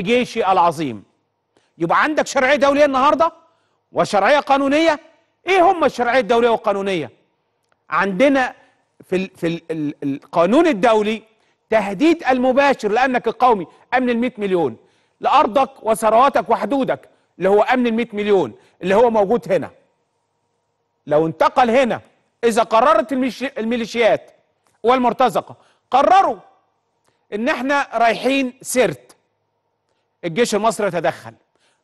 جيشي العظيم يبقى عندك شرعيه دوليه النهارده وشرعيه قانونيه ايه هم الشرعيه الدوليه والقانونيه عندنا في الـ في الـ القانون الدولي تهديد المباشر لامنك القومي امن ال 100 مليون لارضك وثرواتك وحدودك اللي هو امن ال 100 مليون اللي هو موجود هنا لو انتقل هنا اذا قررت الميليشيات والمرتزقه قرروا ان احنا رايحين سرت الجيش المصري يتدخل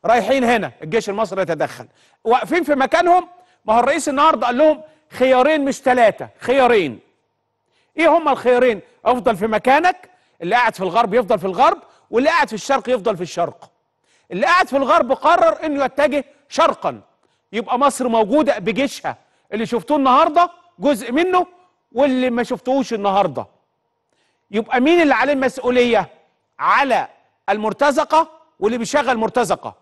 رايحين هنا الجيش المصري يتدخل واقفين في مكانهم ما هو الرئيس النهارده قال لهم خيارين مش ثلاثه خيارين ايه هما الخيارين افضل في مكانك اللي قاعد في الغرب يفضل في الغرب واللي قاعد في الشرق يفضل في الشرق اللي قاعد في الغرب قرر انه يتجه شرقا يبقى مصر موجوده بجيشها اللي شفتوه النهارده جزء منه واللي ما شفتوهوش النهارده يبقى مين اللي عليه المسؤوليه على المرتزقه واللي بيشغل مرتزقه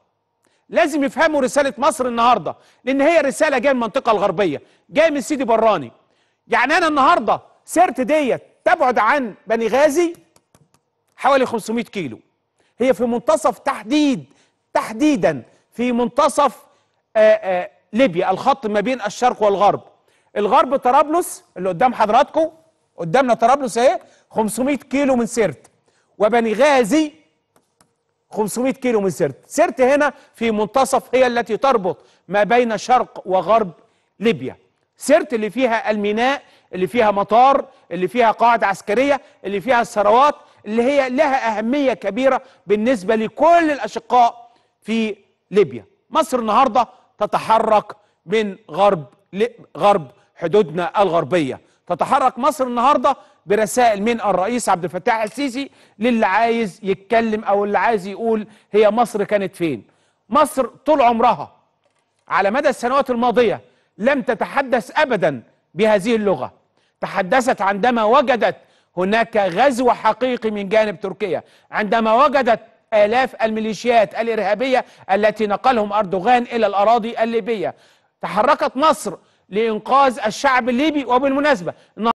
لازم يفهموا رساله مصر النهارده لان هي رساله جايه من المنطقه الغربيه جايه من سيدي براني يعني انا النهارده سيرت ديت تبعد عن بني غازي حوالي 500 كيلو هي في منتصف تحديد تحديدا في منتصف آآ آه، آآ آه، ليبيا الخط ما بين الشرق والغرب الغرب طرابلس اللي قدام حضراتكم قدامنا طرابلس اهي 500 كيلو من سرت وبني غازي 500 كيلو من سرت سرت هنا في منتصف هي التي تربط ما بين شرق وغرب ليبيا سرت اللي فيها الميناء اللي فيها مطار اللي فيها قاعدة عسكرية اللي فيها الثروات اللي هي لها أهمية كبيرة بالنسبة لكل الأشقاء في ليبيا مصر النهاردة تتحرك من غرب غرب حدودنا الغربية تتحرك مصر النهاردة برسائل من الرئيس عبد الفتاح السيسي للي عايز يتكلم او اللي عايز يقول هي مصر كانت فين مصر طول عمرها على مدى السنوات الماضيه لم تتحدث ابدا بهذه اللغه تحدثت عندما وجدت هناك غزو حقيقي من جانب تركيا عندما وجدت آلاف الميليشيات الإرهابية التي نقلهم أردوغان إلى الأراضي الليبية تحركت مصر لإنقاذ الشعب الليبي وبالمناسبة